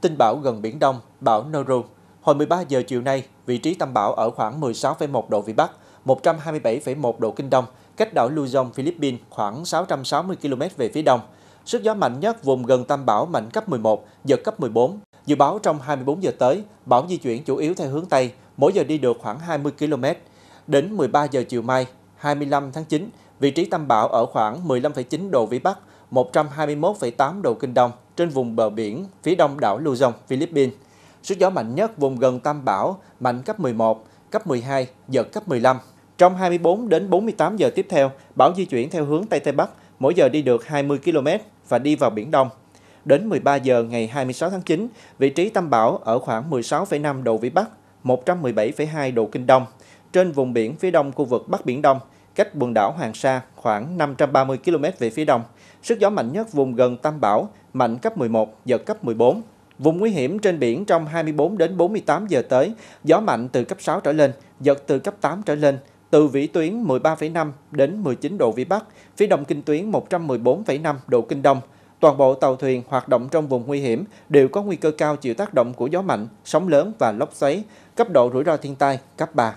Tin bão gần Biển Đông, bão Noru. Hồi 13 giờ chiều nay, vị trí tâm bão ở khoảng 16,1 độ Vĩ Bắc, 127,1 độ Kinh Đông, cách đảo Luzon, Philippines khoảng 660 km về phía đông. Sức gió mạnh nhất vùng gần tâm bão mạnh cấp 11, giật cấp 14. Dự báo trong 24 giờ tới, bão di chuyển chủ yếu theo hướng Tây, mỗi giờ đi được khoảng 20 km. Đến 13 giờ chiều mai, 25 tháng 9, Vị trí tâm bão ở khoảng 15,9 độ Vĩ Bắc, 121,8 độ Kinh Đông trên vùng bờ biển phía đông đảo Luzon, Philippines. Sức gió mạnh nhất vùng gần tâm bão mạnh cấp 11, cấp 12, giật cấp 15. Trong 24 đến 48 giờ tiếp theo, bão di chuyển theo hướng Tây Tây Bắc, mỗi giờ đi được 20 km và đi vào Biển Đông. Đến 13 giờ ngày 26 tháng 9, vị trí tâm bão ở khoảng 16,5 độ Vĩ Bắc, 117,2 độ Kinh Đông, trên vùng biển phía đông khu vực Bắc Biển Đông, cách quần đảo Hoàng Sa khoảng 530 km về phía đông. Sức gió mạnh nhất vùng gần tâm bão mạnh cấp 11, giật cấp 14. Vùng nguy hiểm trên biển trong 24 đến 48 giờ tới, gió mạnh từ cấp 6 trở lên, giật từ cấp 8 trở lên, từ vĩ tuyến 13,5 đến 19 độ vĩ Bắc, phía đông kinh tuyến 114,5 độ kinh đông. Toàn bộ tàu thuyền hoạt động trong vùng nguy hiểm đều có nguy cơ cao chịu tác động của gió mạnh, sóng lớn và lốc xoáy, cấp độ rủi ro thiên tai cấp 3.